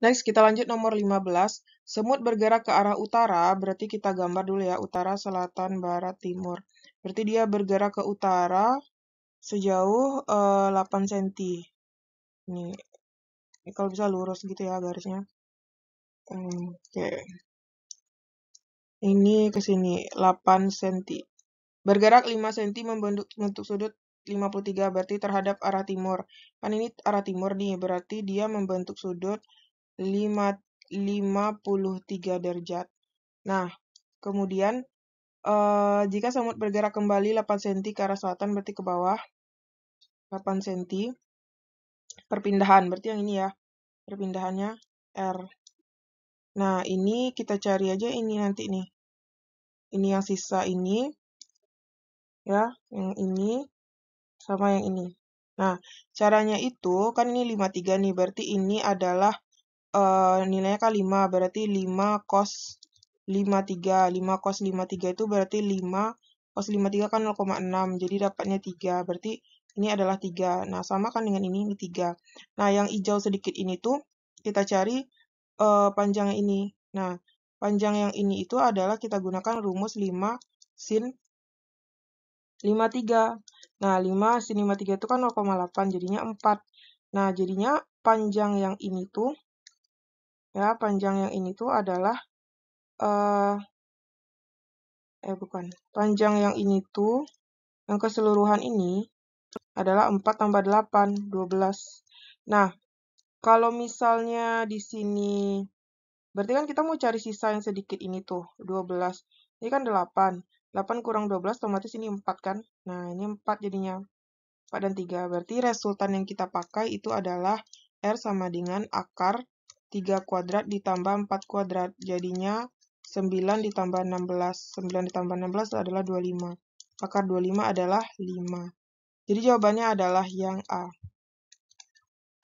Next, kita lanjut nomor 15. Semut bergerak ke arah utara, berarti kita gambar dulu ya, utara, selatan, barat, timur. Berarti dia bergerak ke utara sejauh uh, 8 cm. Ini, ini kalau bisa lurus gitu ya garisnya. Hmm, Oke. Okay. Ini ke sini, 8 cm. Bergerak 5 cm membentuk sudut 53 berarti terhadap arah timur. Kan ini arah timur nih, berarti dia membentuk sudut 53 derajat. Nah, kemudian uh, jika semut bergerak kembali 8 cm ke arah selatan berarti ke bawah 8 cm. Perpindahan berarti yang ini ya. Perpindahannya R. Nah, ini kita cari aja ini nanti nih. Ini yang sisa ini. Ya, yang ini sama yang ini. Nah, caranya itu kan ini 53 nih, berarti ini adalah uh, nilainya kan 5, berarti 5 cos 53. 5 cos 53 itu berarti 5 cos 53 kan 0,6, jadi dapatnya 3. Berarti ini adalah 3. Nah, sama kan dengan ini, ini 3. Nah, yang hijau sedikit ini tuh kita cari uh, panjang ini. Nah, panjang yang ini itu adalah kita gunakan rumus 5 sin 53. Nah, 5 sin 53 itu kan 0,8, jadinya 4. Nah, jadinya panjang yang ini tuh ya panjang yang ini tuh adalah uh, eh bukan panjang yang ini tuh yang keseluruhan ini adalah 4 tambah 8 12 nah kalau misalnya di sini berarti kan kita mau cari sisa yang sedikit ini tuh 12 ini kan 8 8 kurang 12 otomatis ini 4 kan nah ini 4 jadinya 4 dan 3 berarti resultan yang kita pakai itu adalah R sama dengan akar 3 kuadrat ditambah 4 kuadrat, jadinya 9 ditambah 16. 9 ditambah 16 adalah 25. Akar 25 adalah 5. Jadi jawabannya adalah yang A.